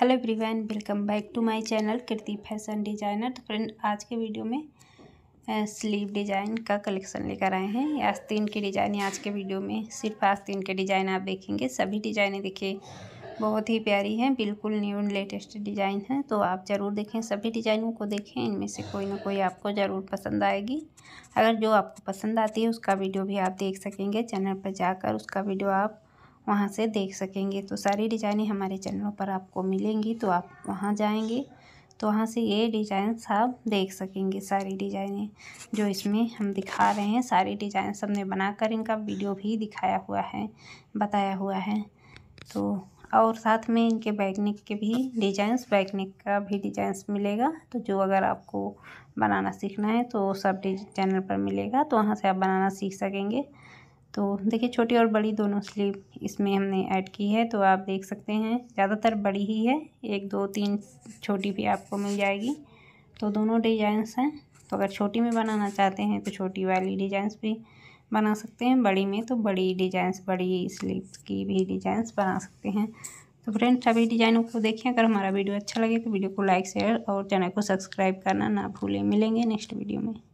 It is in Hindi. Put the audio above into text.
hello everyone welcome back to my channel Kriti fashion designer तो फ्रेंड आज के वीडियो में स्लीव डिज़ाइन का कलेक्शन लेकर आए हैं आस्तीन के डिज़ाइन आज के वीडियो में सिर्फ आस्तीन के डिज़ाइन आप देखेंगे सभी डिज़ाइनें देखिए बहुत ही प्यारी हैं बिल्कुल न्यू लेटेस्ट डिज़ाइन है तो आप ज़रूर देखें सभी डिज़ाइनों को देखें इनमें से कोई ना कोई आपको ज़रूर पसंद आएगी अगर जो आपको पसंद आती है उसका वीडियो भी आप देख सकेंगे चैनल पर जाकर उसका वीडियो आप वहाँ से देख सकेंगे तो सारी डिज़ाइनें हमारे चैनलों पर आपको मिलेंगी तो आप वहाँ जाएंगे तो वहाँ से ये डिज़ाइंस आप देख सकेंगे सारी डिज़ाइनें जो इसमें हम दिखा रहे हैं सारी डिज़ाइंस हमने बनाकर इनका वीडियो भी दिखाया हुआ है बताया हुआ है तो और साथ में इनके बैगनिक के भी डिजाइंस बैगनिक का भी डिजाइंस मिलेगा तो जो अगर आपको बनाना सीखना है तो सब चैनल पर मिलेगा तो वहाँ से आप बनाना सीख सकेंगे तो देखिए छोटी और बड़ी दोनों स्लीव इसमें हमने ऐड की है तो आप देख सकते हैं ज़्यादातर बड़ी ही है एक दो तीन छोटी भी आपको मिल जाएगी तो दोनों डिजाइंस हैं तो अगर छोटी में बनाना चाहते हैं तो छोटी वाली डिजाइंस भी बना सकते हैं बड़ी में तो बड़ी डिजाइंस बड़ी स्लीव की भी डिजाइंस बना सकते हैं तो फ्रेंड्स सभी डिजाइनों को देखें अगर हमारा वीडियो अच्छा लगे तो वीडियो को लाइक शेयर और चैनल को सब्सक्राइब करना ना भूलें मिलेंगे नेक्स्ट वीडियो में